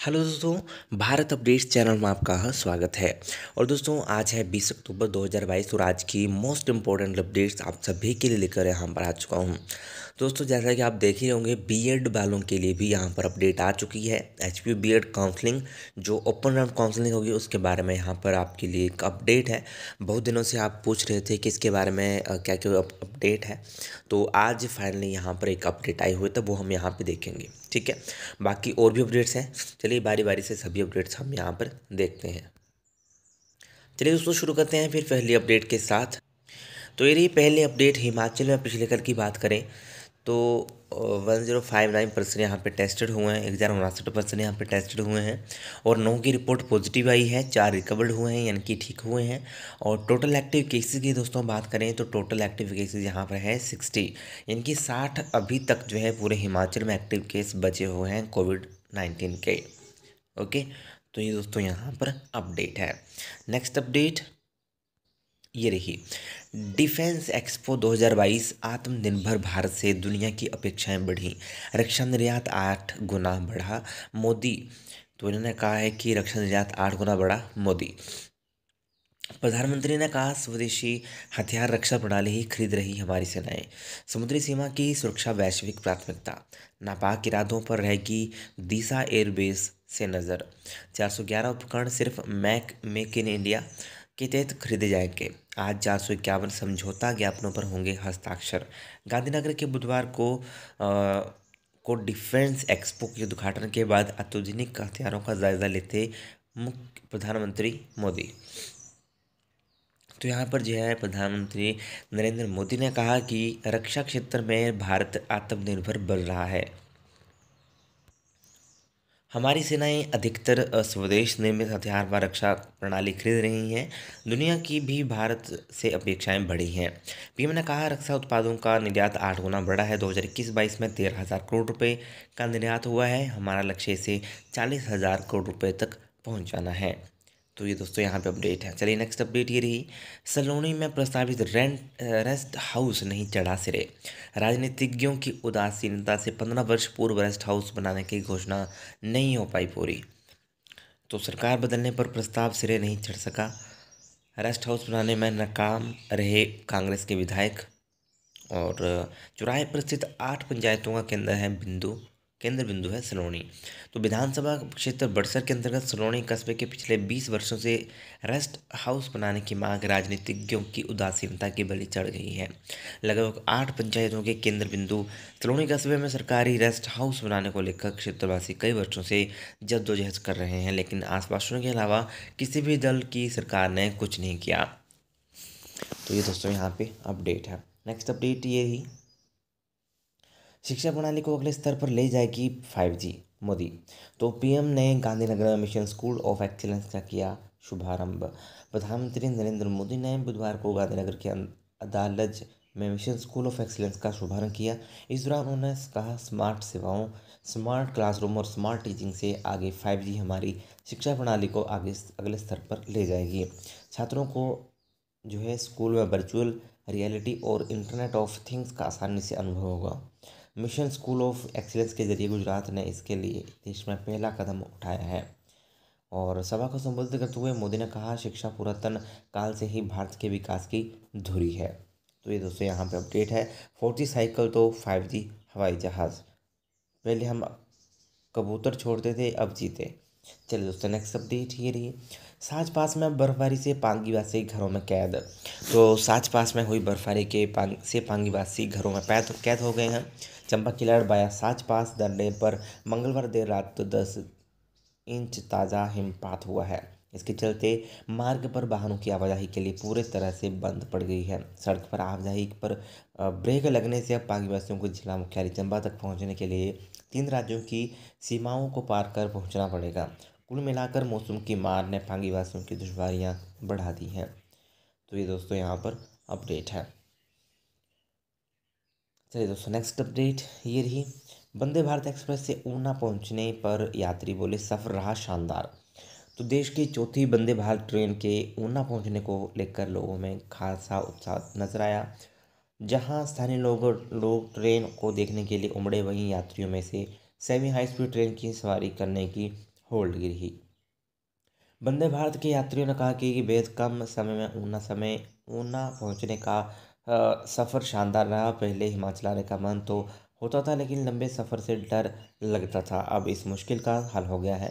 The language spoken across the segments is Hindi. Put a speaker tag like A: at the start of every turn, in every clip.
A: हेलो दोस्तों भारत अपडेट्स चैनल में आपका स्वागत है और दोस्तों आज है 20 अक्टूबर 2022 और आज की मोस्ट इम्पोर्टेंट अपडेट्स आप सभी के लिए लेकर यहाँ पर आ चुका हूँ दोस्तों जैसा कि आप देख ही होंगे बीएड वालों के लिए भी यहाँ पर अपडेट आ चुकी है एच पी बीएड काउंसलिंग जो ओपन राउंड काउंसलिंग होगी उसके बारे में यहाँ पर आपके लिए एक अपडेट है बहुत दिनों से आप पूछ रहे थे कि इसके बारे में क्या क्या अपडेट है तो आज फाइनली यहाँ पर एक अपडेट आई हुई तो वो हम यहाँ पर देखेंगे ठीक है बाकी और भी अपडेट्स हैं चलिए बारी बारी से सभी अपडेट्स हम यहाँ पर देखते हैं चलिए दोस्तों शुरू करते हैं फिर पहली अपडेट के साथ तो ये रही पहली अपडेट हिमाचल में पिछले कल की बात करें तो one zero five nine person यहाँ पर टेस्टेड हुए हैं एक हज़ार उनसठ पर्सन यहाँ पर टेस्टेड हुए हैं और नौ की रिपोर्ट पॉजिटिव आई है चार रिकवर्ड हुए हैं यानी कि ठीक हुए हैं और टोटल एक्टिव केसेस की दोस्तों बात करें तो टोटल एक्टिव केसेस यहाँ पर है सिक्सटी यानी कि साठ अभी तक जो है पूरे हिमाचल में एक्टिव केस बचे हुए हैं कोविड नाइन्टीन के ओके तो ये दोस्तों यहाँ पर अपडेट है नेक्स्ट अपडेट ये रही डिफेंस एक्सपो 2022 आत्मनिर्भर भारत से दुनिया की अपेक्षाएं बढ़ी रक्षा निर्यात आठ गुना बढ़ा मोदी तो इन्होंने कहा है कि रक्षा निर्यात आठ गुना बढ़ा मोदी प्रधानमंत्री ने कहा स्वदेशी हथियार रक्षा प्रणाली ही खरीद रही हमारी सेनाएं समुद्री सीमा की सुरक्षा वैश्विक प्राथमिकता नापाक इरादों पर रहेगी दिशा एयरबेस से नज़र 411 उपकरण सिर्फ मैक मेक इन इंडिया के तहत खरीदे जाएंगे आज चार सौ इक्यावन समझौता ज्ञापनों पर होंगे हस्ताक्षर गांधीनगर के बुधवार को आ, को डिफेंस एक्सपो के उद्घाटन के बाद अत्याधुनिक हथियारों का जायजा लेते मुख्य प्रधानमंत्री मोदी तो यहाँ पर जो है प्रधानमंत्री नरेंद्र मोदी ने कहा कि रक्षा क्षेत्र में भारत आत्मनिर्भर बन रहा है हमारी सेनाएं अधिकतर स्वदेश निर्मित हथियार व रक्षा प्रणाली खरीद रही हैं दुनिया की भी भारत से अपेक्षाएं बढ़ी हैं पीएम ने कहा रक्षा उत्पादों का निर्यात आठ गुना बढ़ा है 2021-22 में तेरह हज़ार करोड़ रुपए का निर्यात हुआ है हमारा लक्ष्य इसे चालीस हज़ार करोड़ रुपए तक पहुंचाना है तो ये दोस्तों यहाँ पे अपडेट है चलिए नेक्स्ट अपडेट ये रही सलोनी में प्रस्तावित रेंट रेस्ट हाउस नहीं चढ़ा सिरे राजनीतिज्ञों की उदासीनता से पंद्रह वर्ष पूर्व रेस्ट हाउस बनाने की घोषणा नहीं हो पाई पूरी तो सरकार बदलने पर प्रस्ताव सिरे नहीं चढ़ सका रेस्ट हाउस बनाने में नाकाम रहे कांग्रेस के विधायक और चौराहे पर स्थित आठ पंचायतों का केंद्र है बिंदु केंद्र बिंदु है सलोनी तो विधानसभा क्षेत्र बड़सर के अंतर्गत सलोनी कस्बे के पिछले बीस वर्षों से रेस्ट हाउस बनाने की मांग राजनीतिज्ञों की उदासीनता की बलि चढ़ गई है लगभग आठ पंचायतों के केंद्र बिंदु सलोनी कस्बे में सरकारी रेस्ट हाउस बनाने को लेकर क्षेत्रवासी कई वर्षों से जद्दोजहद कर रहे हैं लेकिन आश्वासनों के अलावा किसी भी दल की सरकार ने कुछ नहीं किया तो ये दोस्तों यहाँ पे अपडेट है नेक्स्ट अपडेट ये ही शिक्षा प्रणाली को अगले स्तर पर ले जाएगी फाइव जी मोदी तो पीएम ने गांधीनगर में मिशन स्कूल ऑफ एक्सीलेंस का किया शुभारंभ प्रधानमंत्री नरेंद्र मोदी ने बुधवार को गांधीनगर के अं- अदालज में मिशन स्कूल ऑफ एक्सीलेंस का शुभारंभ किया इस दौरान उन्होंने कहा स्मार्ट सेवाओं स्मार्ट क्लासरूम और स्मार्ट टीचिंग से आगे जी हमारी शिक्षा प्रणाली को आगे अगले स्तर पर ले जाएगी छात्रों को जो है स्कूल में वर्चुअल रियलिटी और इंटरनेट ऑफ थिंग्स का आसानी से अनुभव होगा मिशन स्कूल ऑफ एक्सीलेंस के जरिए गुजरात ने इसके लिए देश में पहला कदम उठाया है और सभा को संबोधित करते हुए मोदी ने कहा शिक्षा पुरातन काल से ही भारत के विकास की धुरी है तो ये दोस्तों यहाँ पे अपडेट है फोर साइकिल तो फाइव हवाई जहाज़ पहले हम कबूतर छोड़ते थे अब जीते चलिए दोस्तों नेक्स्ट अपडेट ये रही साच पास में बर्फबारी से पांगीवासी घरों में कैद तो साच पास में हुई बर्फबारी के पांग से पांगीवासी घरों में पैद कैद हो गए हैं चंपाकिलाड़ बाया पास दर्रे पर मंगलवार देर रात तो दस इंच ताज़ा हिमपात हुआ है इसके चलते मार्ग पर वाहनों की आवाजाही के लिए पूरे तरह से बंद पड़ गई है सड़क पर आवाजाही पर ब्रेक लगने से अब पाकिवासियों को जिला मुख्यालय चंबा तक पहुंचने के लिए तीन राज्यों की सीमाओं को पार कर पहुंचना पड़ेगा कुल मिलाकर मौसम की मार ने पांगीवासियों की दुशारियाँ बढ़ा दी हैं तो ये दोस्तों यहाँ पर अपडेट है चलिए दोस्तों नेक्स्ट अपडेट ये रही वंदे भारत एक्सप्रेस से ऊना पहुंचने पर यात्री बोले सफ़र रहा शानदार तो देश की चौथी वंदे भारत ट्रेन के ऊना पहुंचने को लेकर लोगों में खासा उत्साह नजर आया जहां स्थानीय लोग लोग ट्रेन को देखने के लिए उमड़े वहीं यात्रियों में से सेमी हाई स्पीड ट्रेन की सवारी करने की होल्ड रही वंदे भारत के यात्रियों ने कहा कि बेहद कम समय में ऊना समय ऊना पहुँचने का सफ़र शानदार रहा पहले हिमाचल आने का मन तो होता था लेकिन लंबे सफ़र से डर लगता था अब इस मुश्किल का हल हो गया है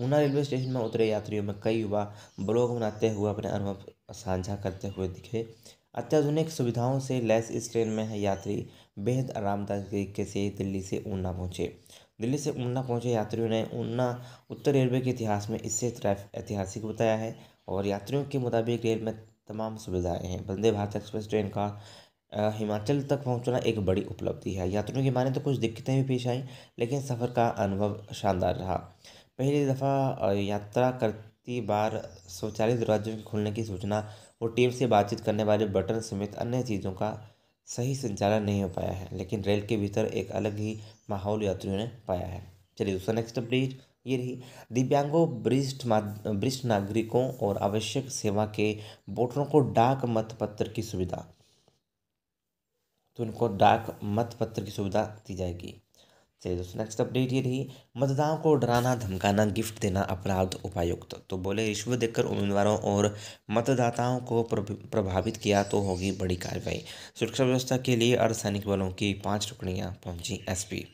A: ऊना रेलवे स्टेशन में उतरे यात्रियों में कई युवा ब्लॉग बनाते हुए अपने अनुभव साझा करते हुए दिखे अत्याधुनिक सुविधाओं से लैस इस ट्रेन में है यात्री बेहद आरामदायक तरीके से दिल्ली से ऊना पहुंचे दिल्ली से ऊना पहुंचे यात्रियों ने ऊना उत्तर रेलवे के इतिहास में इससे ऐतिहासिक बताया है और यात्रियों के मुताबिक रेल में तमाम सुविधाएं हैं वंदे भारत एक्सप्रेस ट्रेन का हिमाचल तक पहुंचना एक बड़ी उपलब्धि है यात्रियों की माने तो कुछ दिक्कतें भी पेश आईं लेकिन सफ़र का अनुभव शानदार रहा पहली दफ़ा यात्रा करती बार स्वचालित दरवाजों के खुलने की सूचना और टीम से बातचीत करने वाले बटन समेत अन्य चीज़ों का सही संचालन नहीं हो पाया है लेकिन रेल के भीतर एक अलग ही माहौल यात्रियों ने पाया है चलिए दोस्तों नेक्स्ट अपडेट ये रही दिव्यांगों वरिष्ठ वरिष्ठ नागरिकों और आवश्यक सेवा के वोटरों को डाक मतपत्र की सुविधा तो इनको डाक मतपत्र की सुविधा दी जाएगी चलिए दोस्तों नेक्स्ट अपडेट ये रही मतदाताओं को डराना धमकाना गिफ्ट देना अपराध उपायुक्त तो बोले रिश्वत देकर उम्मीदवारों और मतदाताओं को प्रभावित किया तो होगी बड़ी कार्रवाई सुरक्षा व्यवस्था के लिए अर्धसैनिक बलों की पाँच टुकड़ियाँ पहुंची एसपी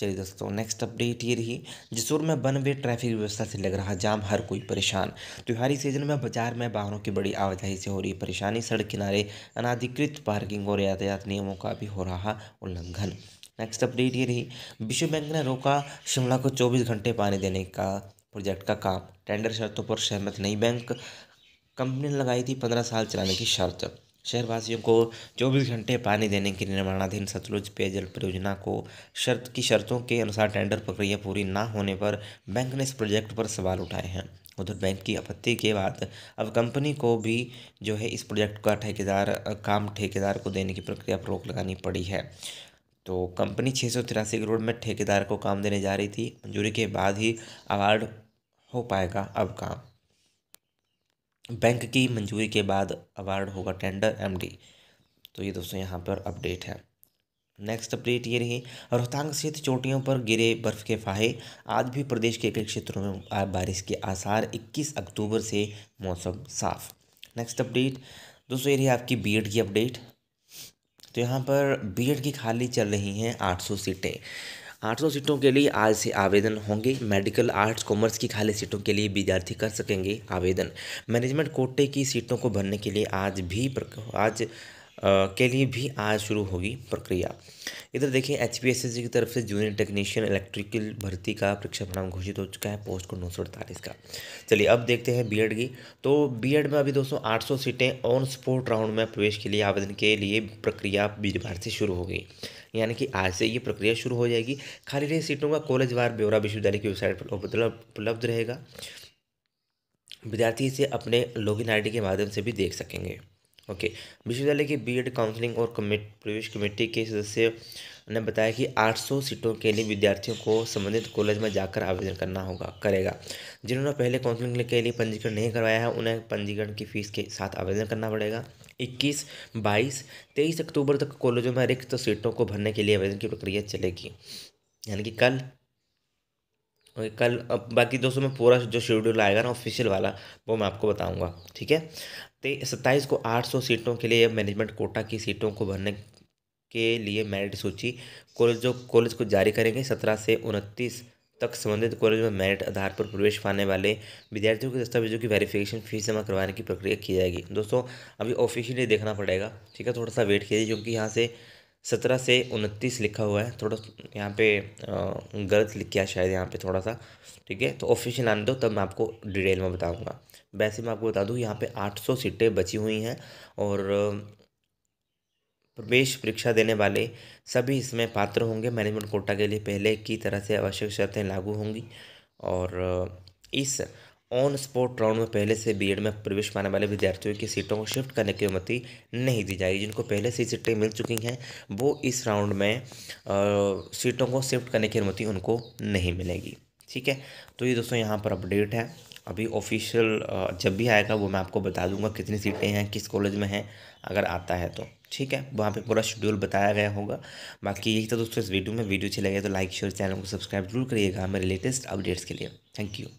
A: चलिए दोस्तों नेक्स्ट अपडेट ये रही जसूर में वन वे ट्रैफिक व्यवस्था से लग रहा जाम हर कोई परेशान त्योहारी सीजन में बाजार में वाहनों की बड़ी आवाजाही से हो रही परेशानी सड़क किनारे अनाधिकृत पार्किंग और यातायात नियमों का भी हो रहा उल्लंघन नेक्स्ट अपडेट ये रही विश्व बैंक ने रोका शिमला को चौबीस घंटे पानी देने का प्रोजेक्ट का काम टेंडर शर्तों पर सहमत नहीं बैंक कंपनी ने लगाई थी पंद्रह साल चलाने की शर्त शहरवासियों को 24 घंटे पानी देने की निर्माणाधीन सतलुज पेयजल परियोजना को शर्त की शर्तों के अनुसार टेंडर प्रक्रिया पूरी ना होने पर बैंक ने इस प्रोजेक्ट पर सवाल उठाए हैं उधर बैंक की आपत्ति के बाद अब कंपनी को भी जो है इस प्रोजेक्ट का ठेकेदार काम ठेकेदार को देने की प्रक्रिया पर रोक लगानी पड़ी है तो कंपनी छः करोड़ में ठेकेदार को काम देने जा रही थी मंजूरी के बाद ही अवार्ड हो पाएगा अब काम बैंक की मंजूरी के बाद अवार्ड होगा टेंडर एमडी तो ये दोस्तों यहाँ पर अपडेट है नेक्स्ट अपडेट ये रही रोहतांग सहित चोटियों पर गिरे बर्फ के फाहे आज भी प्रदेश के कई क्षेत्रों में बारिश के आसार 21 अक्टूबर से मौसम साफ नेक्स्ट अपडेट दोस्तों ये रही आपकी बी की अपडेट तो यहाँ पर बी की खाली चल रही हैं आठ सीटें 800 सीटों के लिए आज से आवेदन होंगे मेडिकल आर्ट्स कॉमर्स की खाली सीटों के लिए विद्यार्थी कर सकेंगे आवेदन मैनेजमेंट कोटे की सीटों को भरने के लिए आज भी आज के लिए भी आज शुरू होगी प्रक्रिया इधर देखिए एच की तरफ से जूनियर टेक्नीशियन इलेक्ट्रिकल भर्ती का परीक्षा परिणाम घोषित हो चुका है पोस्ट को नौ का चलिए अब देखते हैं बीएड की तो बीएड में अभी दोस्तों 800 सीटें ऑन स्पोर्ट राउंड में प्रवेश के लिए आवेदन के लिए प्रक्रिया बीजवार से शुरू होगी यानी कि आज से ये प्रक्रिया शुरू हो जाएगी खाली रही सीटों का कॉलेजवार ब्यौरा विश्वविद्यालय की वेबसाइट पर उपलब्ध रहेगा विद्यार्थी इसे अपने लॉगिन आईडी के माध्यम से भी देख सकेंगे ओके विश्वविद्यालय की बीएड काउंसलिंग और कमेट प्रवेश कमेटी के सदस्य ने बताया कि 800 सीटों के लिए विद्यार्थियों को संबंधित कॉलेज में जाकर आवेदन करना होगा करेगा जिन्होंने पहले काउंसलिंग के लिए पंजीकरण नहीं करवाया है उन्हें पंजीकरण की फीस के साथ आवेदन करना पड़ेगा 21, 22, 23 अक्टूबर तक कॉलेजों में रिक्त सीटों को भरने के लिए आवेदन की प्रक्रिया चलेगी यानी कि कल ओके कल अब बाकी दोस्तों में पूरा जो शेड्यूल आएगा ना ऑफिशियल वाला वो मैं आपको बताऊंगा ठीक है ते सत्ताईस को 800 सीटों के लिए मैनेजमेंट कोटा की सीटों को भरने के लिए मेरिट सूची कॉलेजों कॉलेज को जारी करेंगे सत्रह से उनतीस तक संबंधित कॉलेज में मेरिट आधार पर प्रवेश पाने वाले विद्यार्थियों के दस्तावेजों की वेरिफिकेशन फीस जमा करवाने की प्रक्रिया की जाएगी दोस्तों अभी ऑफिशियली देखना पड़ेगा ठीक है थोड़ा सा वेट कीजिए क्योंकि यहाँ से सत्रह से उनतीस लिखा हुआ है थोड़ा यहाँ पे गलत लिख गया शायद यहाँ पे थोड़ा सा ठीक है तो ऑफिशियल आने दो तब मैं आपको डिटेल में बताऊँगा वैसे मैं आपको बता दूँ यहाँ पे सौ सीटें बची हुई हैं और प्रवेश परीक्षा देने वाले सभी इसमें पात्र होंगे मैनेजमेंट कोटा के लिए पहले की तरह से आवश्यक शर्तें लागू होंगी और इस ऑन स्पॉट राउंड में पहले से बीएड में प्रवेश पाने वाले विद्यार्थियों की सीटों को शिफ्ट करने की अनुमति नहीं दी जाएगी जिनको पहले से सीटें मिल चुकी हैं वो इस राउंड में आ, सीटों को शिफ्ट करने की अनुमति उनको नहीं मिलेगी ठीक है तो ये दोस्तों यहाँ पर अपडेट है अभी ऑफिशियल जब भी आएगा वो मैं आपको बता दूंगा कितनी सीटें हैं किस कॉलेज में हैं अगर आता है तो ठीक है वहाँ पे पूरा शेड्यूल बताया गया होगा बाकी यही था दोस्तों इस वीडियो में वीडियो अच्छी लगे तो लाइक शेयर चैनल को सब्सक्राइब जरूर करिएगा मेरे लेटेस्ट अपडेट्स के लिए थैंक यू